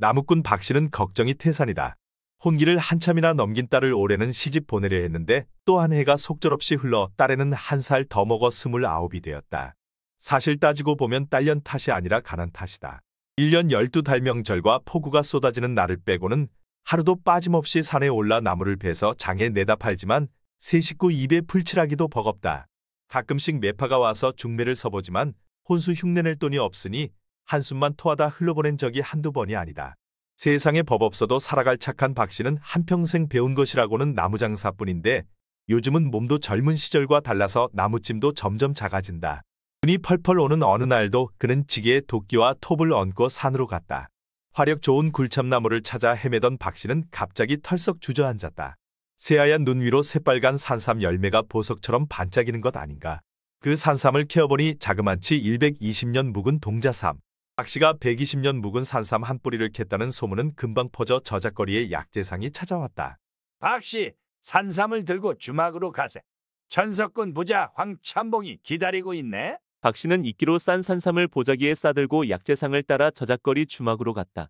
나무꾼 박씨는 걱정이 태산이다. 혼기를 한참이나 넘긴 딸을 올해는 시집 보내려 했는데 또 한 해가 속절없이 흘러 딸에는 한 살 더 먹어 스물아홉이 되었다. 사실 따지고 보면 딸년 탓이 아니라 가난 탓이다. 1년 12달 명절과 폭우가 쏟아지는 날을 빼고는 하루도 빠짐없이 산에 올라 나무를 베서 장에 내다 팔지만 세 식구 입에 풀칠하기도 버겁다. 가끔씩 매파가 와서 중매를 서보지만 혼수 흉내낼 돈이 없으니 한숨만 토하다 흘러보낸 적이 한두 번이 아니다. 세상에 법 없어도 살아갈 착한 박 씨는 한평생 배운 것이라고는 나무장사뿐인데 요즘은 몸도 젊은 시절과 달라서 나무찜도 점점 작아진다. 눈이 펄펄 오는 어느 날도 그는 지게에 도끼와 톱을 얹고 산으로 갔다. 화력 좋은 굴참나무를 찾아 헤매던 박 씨는 갑자기 털썩 주저앉았다. 새하얀 눈 위로 새빨간 산삼 열매가 보석처럼 반짝이는 것 아닌가. 그 산삼을 캐어보니 자그만치 120년 묵은 동자삼. 박 씨가 120년 묵은 산삼 한 뿌리를 캤다는 소문은 금방 퍼져 저작거리에 약재상이 찾아왔다. 박 씨, 산삼을 들고 주막으로 가세. 천석군 부자 황참봉이 기다리고 있네. 박 씨는 이끼로 싼 산삼을 보자기에 싸들고 약재상을 따라 저작거리 주막으로 갔다.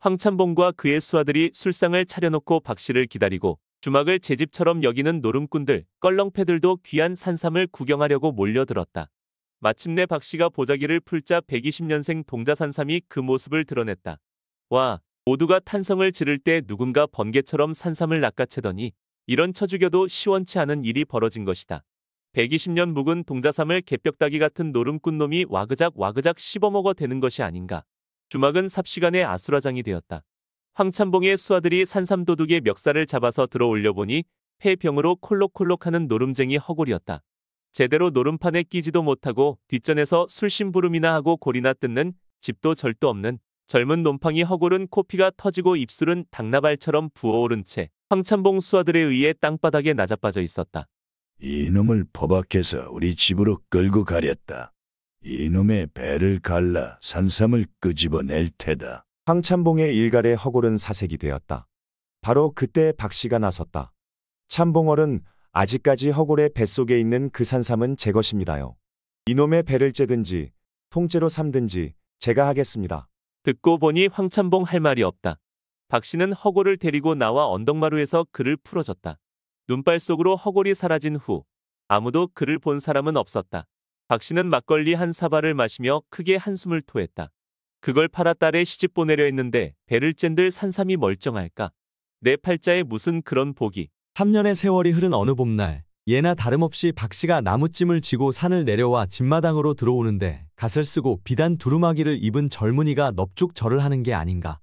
황찬봉과 그의 수하들이 술상을 차려놓고 박 씨를 기다리고 주막을 제 집처럼 여기는 노름꾼들, 껄렁패들도 귀한 산삼을 구경하려고 몰려들었다. 마침내 박 씨가 보자기를 풀자 120년생 동자산삼이 그 모습을 드러냈다. 와, 모두가 탄성을 지를 때 누군가 번개처럼 산삼을 낚아채더니 이런 쳐죽여도 시원치 않은 일이 벌어진 것이다. 120년 묵은 동자삼을 개벽다기 같은 노름꾼 놈이 와그작 와그작 씹어먹어 되는 것이 아닌가. 주막은 삽시간에 아수라장이 되었다. 황찬봉의 수아들이 산삼도둑의 멱살을 잡아서 들어 올려보니 폐병으로 콜록콜록하는 노름쟁이 허골이었다. 제대로 노름판에 끼지도 못하고 뒷전에서 술심부름이나 하고 고리나 뜯는 집도 절도 없는 젊은 논팡이 허골은 코피가 터지고 입술은 당나발처럼 부어오른 채 황찬봉 수하들에 의해 땅바닥에 나자빠져 있었다. 이놈을 포박해서 우리 집으로 끌고 가렸다. 이놈의 배를 갈라 산삼을 끄집어낼 테다. 황찬봉의 일갈에 허골은 사색이 되었다. 바로 그때 박씨가 나섰다. 찬봉월은 아직까지 허골의 뱃속에 있는 그 산삼은 제 것입니다요. 이놈의 배를 째든지 통째로 삼든지 제가 하겠습니다. 듣고 보니 황찬봉 할 말이 없다. 박 씨는 허골을 데리고 나와 언덕마루에서 그를 풀어줬다. 눈발 속으로 허골이 사라진 후 아무도 그를 본 사람은 없었다. 박 씨는 막걸리 한 사발을 마시며 크게 한숨을 토했다. 그걸 팔아 딸에 시집 보내려 했는데 배를 쨘들 산삼이 멀쩡할까? 내 팔자에 무슨 그런 복이. 3년의 세월이 흐른 어느 봄날 예나 다름없이 박씨가 나무찜을 지고 산을 내려와 집마당으로 들어오는데 갓을 쓰고 비단 두루마기를 입은 젊은이가 넙죽 절을 하는 게 아닌가.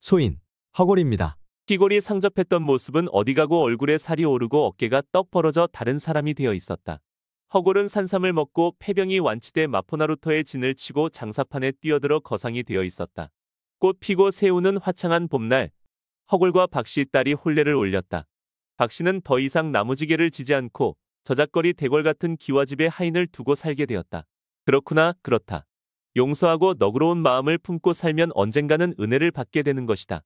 소인, 허골입니다. 피골이 상접했던 모습은 어디 가고 얼굴에 살이 오르고 어깨가 떡 벌어져 다른 사람이 되어 있었다. 허골은 산삼을 먹고 폐병이 완치돼 마포나루터의 진을 치고 장사판에 뛰어들어 거상이 되어 있었다. 꽃 피고 새우는 화창한 봄날 허골과 박씨 딸이 혼례를 올렸다. 박 씨는 더 이상 나무지게를 지지 않고 저작거리 대궐 같은 기와집에 하인을 두고 살게 되었다. 그렇구나, 그렇다. 용서하고 너그러운 마음을 품고 살면 언젠가는 은혜를 받게 되는 것이다.